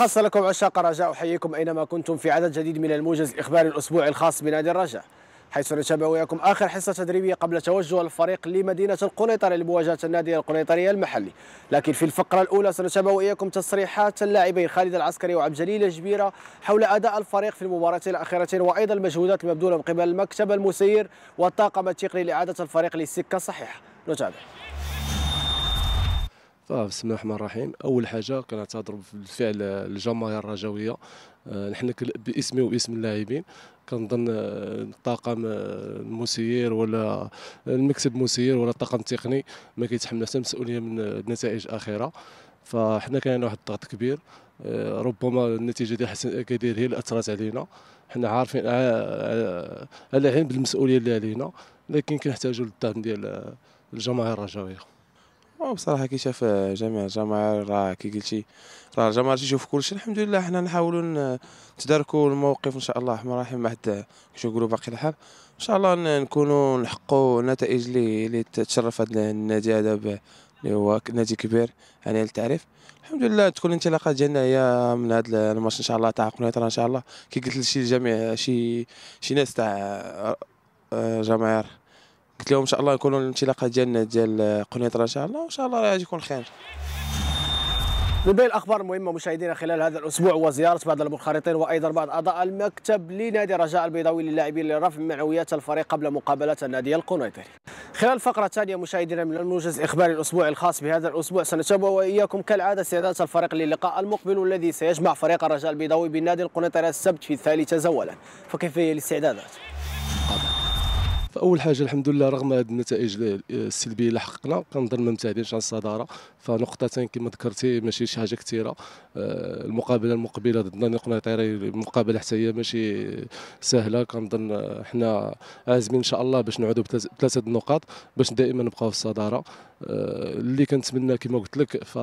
خاصة لكم عشاق الرجاء أحييكم أينما كنتم في عدد جديد من الموجز الإخباري الأسبوعي الخاص بنادي الرجاء حيث نتابع وياكم آخر حصة تدريبية قبل توجه الفريق لمدينة القنيطرة لمواجهة النادي القنيطري المحلي لكن في الفقرة الأولى سنتابع وإياكم تصريحات اللاعبين خالد العسكري وعبد الجليل الجبيرة حول أداء الفريق في المباراة الأخيرة وأيضا المجهودات المبذولة من قبل المكتب المسير والطاقم التقني لإعادة الفريق للسكة الصحيحة نتابع آه، بسم الله الرحمن الرحيم اول حاجه كنعتذر بالفعل الجماهير الرجويه آه، نحن باسمي واسم اللاعبين كنظن آه، الطاقم المسير ولا المكتب المسير ولا الطاقم التقني ما كيتحمل حتى مسؤوليه من النتائج الاخيره فحنا كان واحد الضغط كبير ربما النتيجه ديال حسن كدير هي اللي اثرت علينا حنا عارفين على العين بالمسؤوليه اللي علينا لكن كنحتاجوا للدعم ديال الجماهير الرجاويه او بصراحه كي شاف جميع الجماهير راه كي قلتي راه الجماهير تيشوف كلشي الحمد لله حنا نحاولوا نتداركوا الموقف ان شاء الله الرحمن الرحيم بعد كيش نقولوا باقي الحال ان شاء الله نكونوا نحققوا نتائج اللي اللي تشرف هذا النادي هذا اللي هو نادي كبير يعني التعريف الحمد لله تكون الانطلاقه ديالنا هي من هذا الماتش ان شاء الله تاع قنيطره ان شاء الله كي قلت لشي جميع شي شي ناس تاع آه، جماهير قلت لهم ان شاء الله يكونوا الانطلاقه ديالنا ديال قنيطره ان شاء الله وان شاء الله غادي يكون خير من بين الاخبار المهمه مشاهدينا خلال هذا الاسبوع وزياره بعض المنخرطين وايضا بعض اعضاء المكتب لنادي الرجاء البيضاوي للاعبين لرفع معنويات الفريق قبل مقابله النادي القنيطري. خلال الفقره الثانيه مشاهدينا من الموجز اخباري الاسبوع الخاص بهذا الاسبوع سنتابع واياكم كالعاده استعدادات الفريق للقاء المقبل والذي سيجمع فريق الرجاء البيضاوي بالنادي القنيطري السبت في الثالثه زوالا فكيف هي الاستعدادات؟ فاول حاجه الحمد لله رغم هذه النتائج السلبيه اللي حققنا كنظن ما مبتعدينش عن الصداره فنقطتين كما ذكرتي ماشي شي حاجه كثيره آه، المقابله المقبله ضد القنيطري المقابله حتى هي ماشي سهله كنظن حنا عازمين ان شاء الله باش نعودوا بثلاثه النقاط باش دائما نبقاو في الصداره آه، اللي كنتمنى كما قلت لك ف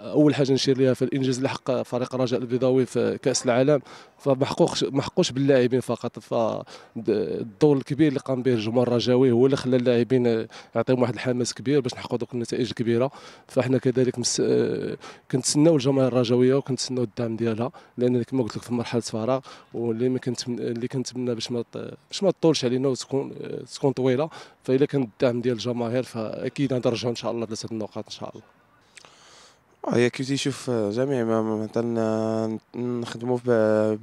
اول حاجه نشير ليها في الانجاز اللي حقق فريق الرجاء البيضاوي في كاس العالم فمحقوقش محقوش باللاعبين فقط فالدور الكبير اللي قام به الجمهور الرجاوي هو اللي خلى اللاعبين يعطيهم واحد الحماس كبير باش نحققوا دوك النتائج الكبيره فاحنا كذلك مس... كنتسناو الجماهير الرجاويه وكنتسناو الدعم ديالها لان كما قلت لك في مرحله فراغ واللي ما كنت اللي كنتمنى باش ما باش ما تطولش علينا وتكون تكون طويله فاذا كان الدعم ديال الجماهير فاكيد غنرجعوا ان شاء الله لثلاثه النقاط ان شاء الله هي آه، كيف تيشوف آه، جميع ما مثلا آه، نخدموا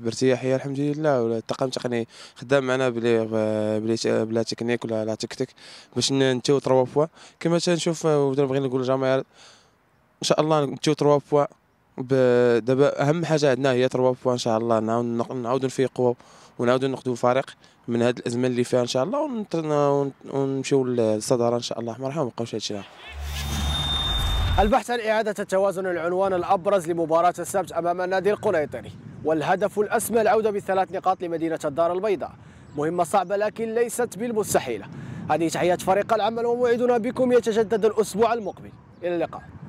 بارتياحيه الحمد لله ولا الطاقم التقني خدام معنا بلي بلي بلا تكنيك ولا لا تكتيك باش نتيو تروا فوا كما تنشوف بغينا نقول للجماهير ان شاء الله نتيو تروا فوا دابا اهم حاجه عندنا هي تروا فوا ان شاء الله نعاودوا نفيقوا ونعاودوا ناخذوا الفريق من هذه الازمه اللي فيها ان شاء الله ونمشيو للصداره ان شاء الله مرحبا ما بقاوش هادشي البحث عن إعادة التوازن العنوان الأبرز لمباراة السبت أمام النادي القنيطري والهدف الأسمى العودة بثلاث نقاط لمدينة الدار البيضاء مهمة صعبة لكن ليست بالمستحيلة هذه تحيات فريق العمل وموعدنا بكم يتجدد الأسبوع المقبل إلى اللقاء